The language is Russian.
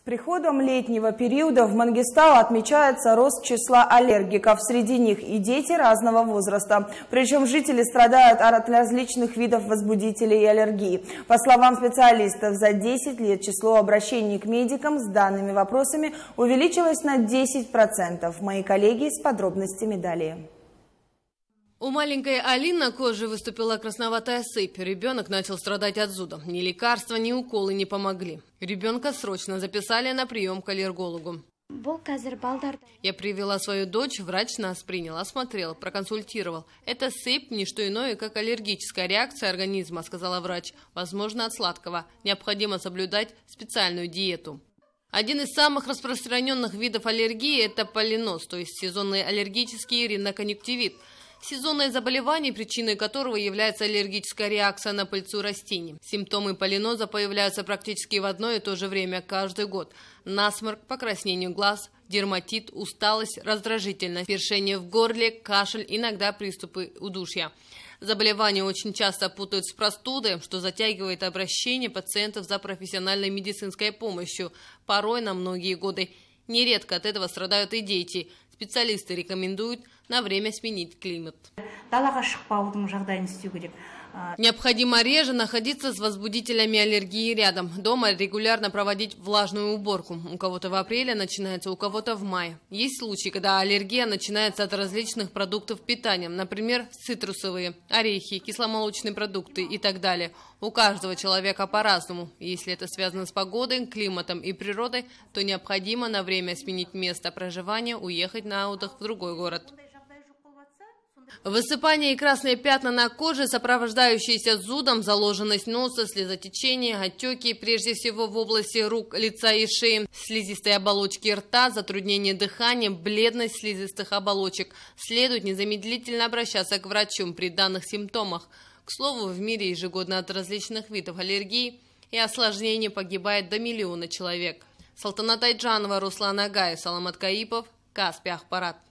С приходом летнего периода в Мангистау отмечается рост числа аллергиков. Среди них и дети разного возраста. Причем жители страдают от различных видов возбудителей и аллергии. По словам специалистов, за 10 лет число обращений к медикам с данными вопросами увеличилось на 10%. Мои коллеги с подробностями далее. У маленькой Алины на коже выступила красноватая сыпь. Ребенок начал страдать от зуда. Ни лекарства, ни уколы не помогли. Ребенка срочно записали на прием к аллергологу. Я привела свою дочь, врач нас принял, осмотрел, проконсультировал. Это сыпь – не что иное, как аллергическая реакция организма, сказала врач. Возможно, от сладкого. Необходимо соблюдать специальную диету. Один из самых распространенных видов аллергии – это полинос, то есть сезонный аллергический риноконъюнктивит – сезонное заболевание, причиной которого является аллергическая реакция на пыльцу растений. Симптомы полиноза появляются практически в одно и то же время каждый год. Насморк, покраснение глаз, дерматит, усталость, раздражительность, першение в горле, кашель, иногда приступы удушья. Заболевание очень часто путают с простудой, что затягивает обращение пациентов за профессиональной медицинской помощью, порой на многие годы. Нередко от этого страдают и дети. Специалисты рекомендуют – на время сменить климат. А, необходимо реже находиться с возбудителями аллергии рядом. Дома регулярно проводить влажную уборку. У кого-то в апреле начинается, у кого-то в мае. Есть случаи, когда аллергия начинается от различных продуктов питания. Например, цитрусовые, орехи, кисломолочные продукты и так далее. У каждого человека по-разному. Если это связано с погодой, климатом и природой, то необходимо на время сменить место проживания, уехать на отдых в другой город. Высыпание и красные пятна на коже, сопровождающиеся зудом, заложенность носа, слезотечение, отеки, прежде всего в области рук, лица и шеи, слизистые оболочки рта, затруднение дыхания, бледность слизистых оболочек. Следует незамедлительно обращаться к врачу при данных симптомах. К слову, в мире ежегодно от различных видов аллергии и осложнений погибает до миллиона человек. Салтанат Айджанова, Руслан Агаев, Саламат Каипов, Каспий Ахпарат.